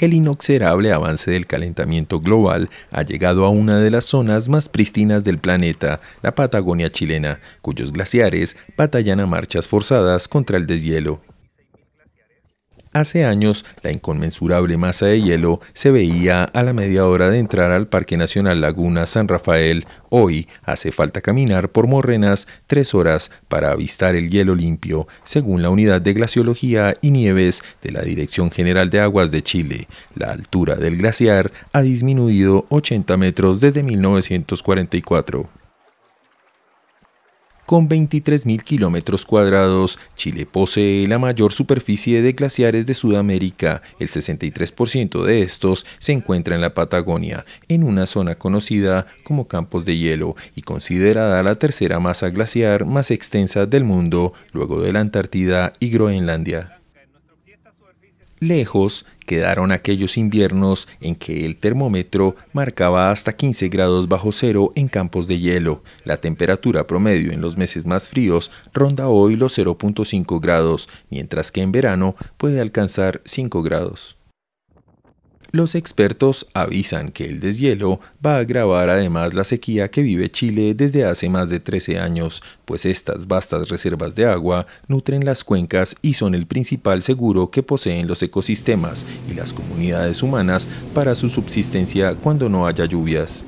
el inexorable avance del calentamiento global ha llegado a una de las zonas más pristinas del planeta, la Patagonia chilena, cuyos glaciares batallan a marchas forzadas contra el deshielo Hace años, la inconmensurable masa de hielo se veía a la media hora de entrar al Parque Nacional Laguna San Rafael. Hoy hace falta caminar por Morrenas tres horas para avistar el hielo limpio, según la Unidad de Glaciología y Nieves de la Dirección General de Aguas de Chile. La altura del glaciar ha disminuido 80 metros desde 1944 con 23.000 kilómetros cuadrados. Chile posee la mayor superficie de glaciares de Sudamérica. El 63% de estos se encuentra en la Patagonia, en una zona conocida como Campos de Hielo y considerada la tercera masa glaciar más extensa del mundo, luego de la Antártida y Groenlandia. Lejos quedaron aquellos inviernos en que el termómetro marcaba hasta 15 grados bajo cero en campos de hielo. La temperatura promedio en los meses más fríos ronda hoy los 0.5 grados, mientras que en verano puede alcanzar 5 grados. Los expertos avisan que el deshielo va a agravar además la sequía que vive Chile desde hace más de 13 años, pues estas vastas reservas de agua nutren las cuencas y son el principal seguro que poseen los ecosistemas y las comunidades humanas para su subsistencia cuando no haya lluvias.